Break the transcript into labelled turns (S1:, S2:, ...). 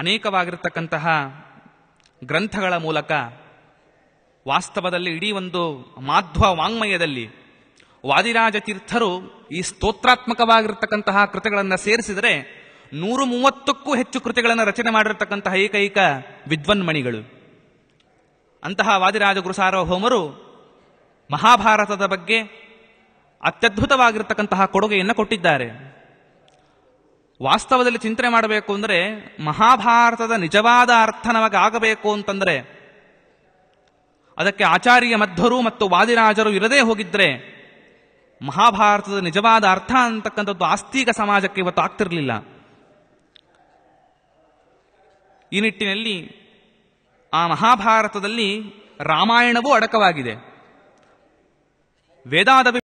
S1: ಅನೇಕವಾಗಿರತಕ್ಕಂತಹ ಗ್ರಂಥಗಳ ಮೂಲಕ ವಾಸ್ತವದಲ್ಲಿ ಇಡೀ ಒಂದು ಮಾಧ್ವ ವಾಂಗ್ಮಯದಲ್ಲಿ ವಾದಿರಾಜ ತೀರ್ಥರು ಈ ಸ್ತೋತ್ರಾತ್ಮಕವಾಗಿರ್ತಕ್ಕಂತಹ ಕೃತಿಗಳನ್ನು ಸೇರಿಸಿದರೆ ನೂರು ಮೂವತ್ತಕ್ಕೂ ಹೆಚ್ಚು ಕೃತಿಗಳನ್ನು ರಚನೆ ಮಾಡಿರತಕ್ಕಂತಹ ಏಕೈಕ ವಿದ್ವನ್ಮಣಿಗಳು ಅಂತಹ ವಾದಿರಾಜ ಸಾರ್ವಭೌಮರು ಮಹಾಭಾರತದ ಬಗ್ಗೆ ಅತ್ಯದ್ಭುತವಾಗಿರತಕ್ಕಂತಹ ಕೊಡುಗೆಯನ್ನು ಕೊಟ್ಟಿದ್ದಾರೆ ವಾಸ್ತವದಲ್ಲಿ ಚಿಂತನೆ ಮಾಡಬೇಕು ಅಂದರೆ ಮಹಾಭಾರತದ ನಿಜವಾದ ಅರ್ಥ ಆಗಬೇಕು ಅಂತಂದರೆ ಅದಕ್ಕೆ ಆಚಾರ್ಯ ಮಧ್ವರು ಮತ್ತು ವಾದಿರಾಜರು ಇರದೇ ಹೋಗಿದ್ರೆ ಮಹಾಭಾರತದ ನಿಜವಾದ ಅರ್ಥ ಅಂತಕ್ಕಂಥದ್ದು ಆಸ್ತಿಕ ಸಮಾಜಕ್ಕೆ ಇವತ್ತು ಆಗ್ತಿರಲಿಲ್ಲ ಈ ನಿಟ್ಟಿನಲ್ಲಿ ಆ ಮಹಾಭಾರತದಲ್ಲಿ ರಾಮಾಯಣವೂ ಅಡಕವಾಗಿದೆ ವೇದಾದ